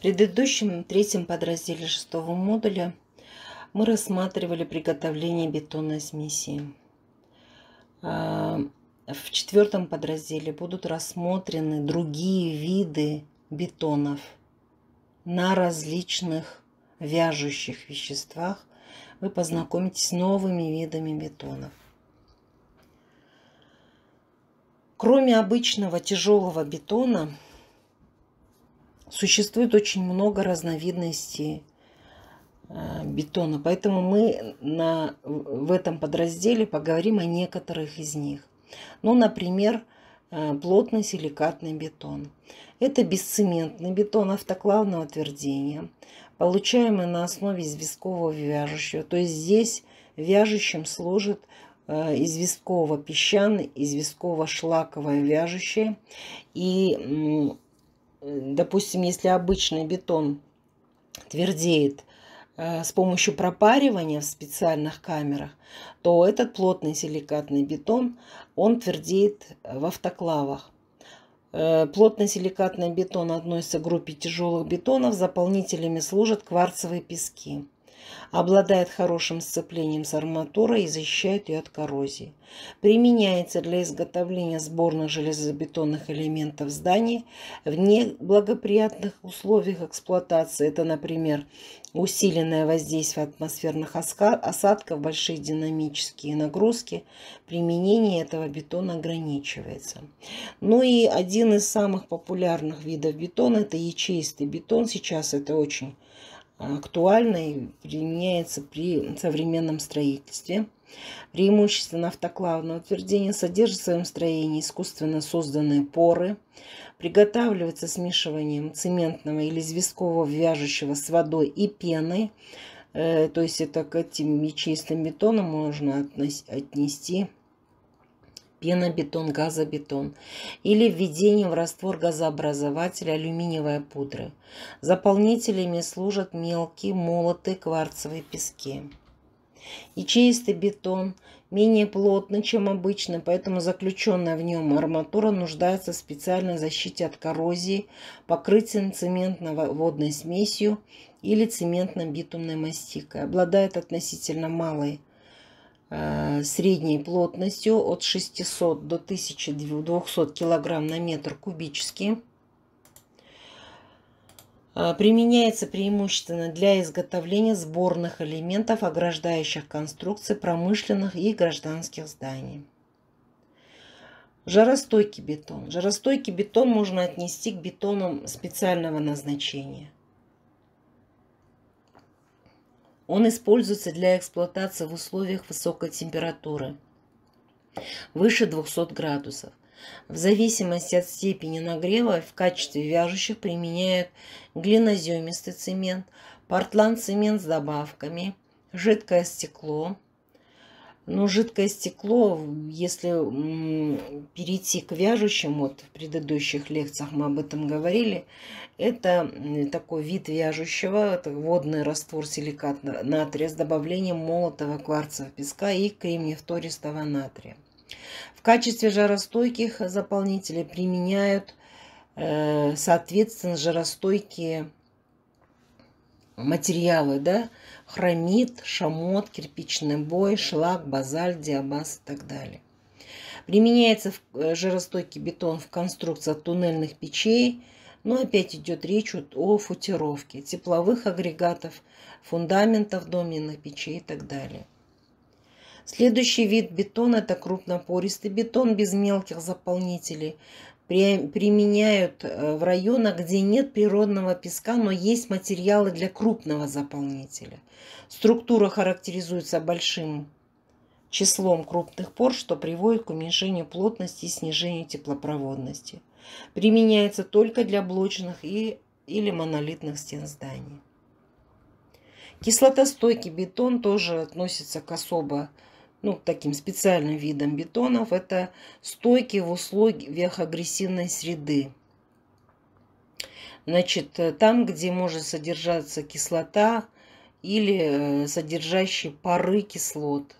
В предыдущем третьем подразделе шестого модуля мы рассматривали приготовление бетонной смеси. А, в четвертом подразделе будут рассмотрены другие виды бетонов на различных вяжущих веществах. Вы познакомитесь с новыми видами бетонов. Кроме обычного тяжелого бетона – существует очень много разновидностей э, бетона, поэтому мы на, в этом подразделе поговорим о некоторых из них. Ну, например, э, плотный силикатный бетон. Это бесцементный бетон автоклавного твердения, получаемый на основе известкового вяжущего. То есть здесь вяжущим служит э, известково-песчаный, известково-шлаковое вяжущее. И допустим, если обычный бетон твердеет э, с помощью пропаривания в специальных камерах, то этот плотный силикатный бетон, он твердеет в автоклавах. Э, плотный силикатный бетон относится к группе тяжелых бетонов, заполнителями служат кварцевые пески. Обладает хорошим сцеплением с арматурой и защищает ее от коррозии. Применяется для изготовления сборных железобетонных элементов зданий в неблагоприятных условиях эксплуатации. Это, например, усиленное воздействие атмосферных осадков, большие динамические нагрузки. Применение этого бетона ограничивается. Ну и один из самых популярных видов бетона – это ячеистый бетон. Сейчас это очень актуальна и применяется при современном строительстве. Преимущественно автоклавное утверждение содержит в своем строении искусственно созданные поры, приготавливается смешиванием цементного или известкового вяжущего с водой и пеной, э, то есть это к этим чистым бетонам можно отнести пенобетон, газобетон или введение в раствор газообразователя алюминиевой пудры. Заполнителями служат мелкие молотые кварцевые пески. И чистый бетон менее плотный, чем обычный, поэтому заключенная в нем арматура нуждается в специальной защите от коррозии, покрытием цементно-водной смесью или цементно-битумной мастикой, обладает относительно малой Э, средней плотностью от 600 до 1200 килограмм на метр кубический. Э, применяется преимущественно для изготовления сборных элементов, ограждающих конструкции промышленных и гражданских зданий. Жаростойкий бетон. Жаростойкий бетон можно отнести к бетонам специального назначения – Он используется для эксплуатации в условиях высокой температуры, выше 200 градусов. В зависимости от степени нагрева в качестве вяжущих применяют глиноземистый цемент, портланд-цемент с добавками, жидкое стекло – но ну, жидкое стекло, если перейти к вяжущим, вот в предыдущих лекциях мы об этом говорили, это такой вид вяжущего, это водный раствор силикатного натрия с добавлением молотого кварцевого песка и кремниев тористого натрия. В качестве жаростойких заполнителей применяют, э, соответственно, жаростойкие материалы, да, хромит, шамот, кирпичный бой, шлак, базальт, диабаз и так далее. Применяется в э, жиростойкий бетон в конструкциях туннельных печей, но опять идет речь о футировке, тепловых агрегатов, фундаментов доменных печей и так далее. Следующий вид бетона – это крупнопористый бетон без мелких заполнителей, применяют э, в районах, где нет природного песка, но есть материалы для крупного заполнителя. Структура характеризуется большим числом крупных пор, что приводит к уменьшению плотности и снижению теплопроводности. Применяется только для блочных и, или монолитных стен зданий. Кислотостойкий бетон тоже относится к особо ну, таким специальным видом бетонов, это стойкие в условиях агрессивной среды. Значит, э, там, где может содержаться кислота или э, содержащие пары кислот –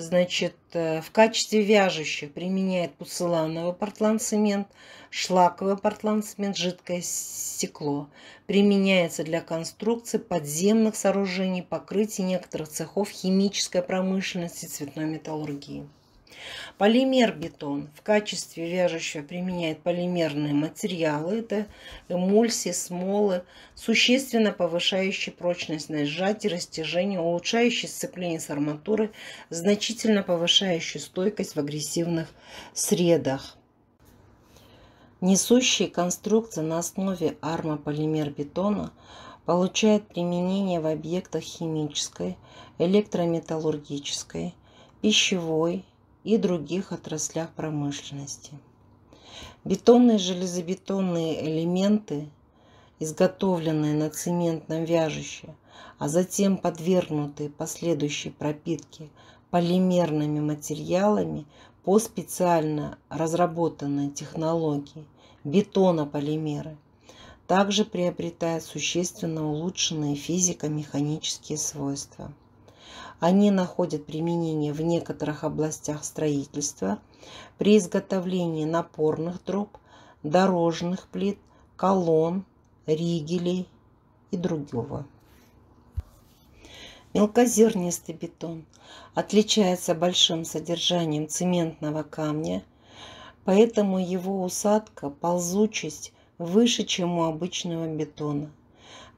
Значит, э, в качестве вяжущих применяет пуцелановый портландцемент, шлаковый портландцемент, жидкое стекло. Применяется для конструкции подземных сооружений, покрытий некоторых цехов химической промышленности, цветной металлургии. Полимер бетон в качестве вяжущего применяет полимерные материалы, это эмульсии, смолы, существенно повышающие прочность на сжатие, растяжение, улучшающие сцепление с арматуры, значительно повышающие стойкость в агрессивных средах. Несущие конструкции на основе армополимер-бетона получают применение в объектах химической, электрометаллургической, пищевой, и других отраслях промышленности. Бетонные железобетонные элементы, изготовленные на цементном вяжище, а затем подвергнутые последующей пропитке полимерными материалами по специально разработанной технологии бетонополимеры, также приобретают существенно улучшенные физико-механические свойства. Они находят применение в некоторых областях строительства при изготовлении напорных труб, дорожных плит, колонн, ригелей и другого. Мелкозернистый бетон отличается большим содержанием цементного камня, поэтому его усадка, ползучесть выше, чем у обычного бетона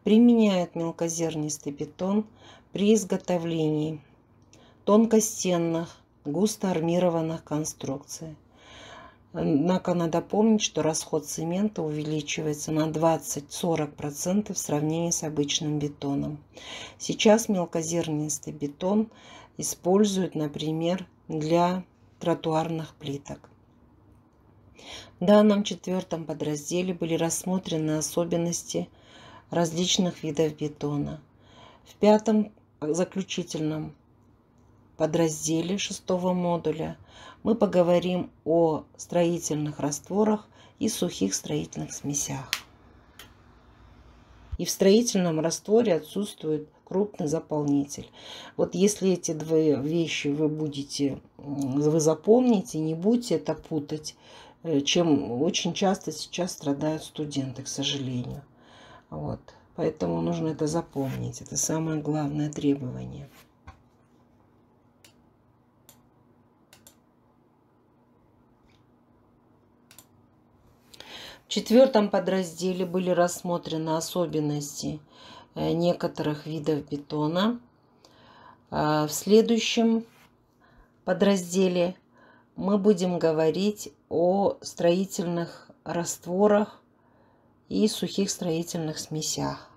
применяют мелкозернистый бетон при изготовлении тонкостенных, густо армированных конструкций. Однако надо помнить, что расход цемента увеличивается на 20-40% в сравнении с обычным бетоном. Сейчас мелкозернистый бетон используют, например, для тротуарных плиток. В данном четвертом подразделе были рассмотрены особенности различных видов бетона. В пятом заключительном подразделе шестого модуля мы поговорим о строительных растворах и сухих строительных смесях. И в строительном растворе отсутствует крупный заполнитель. Вот если эти две вещи вы будете, вы запомните, не будете это путать, э, чем очень часто сейчас страдают студенты, к сожалению. Вот. Поэтому нужно это запомнить. Это самое главное требование. В четвертом подразделе были рассмотрены особенности э, некоторых видов бетона. А, в следующем подразделе мы будем говорить о строительных растворах и сухих строительных смесях.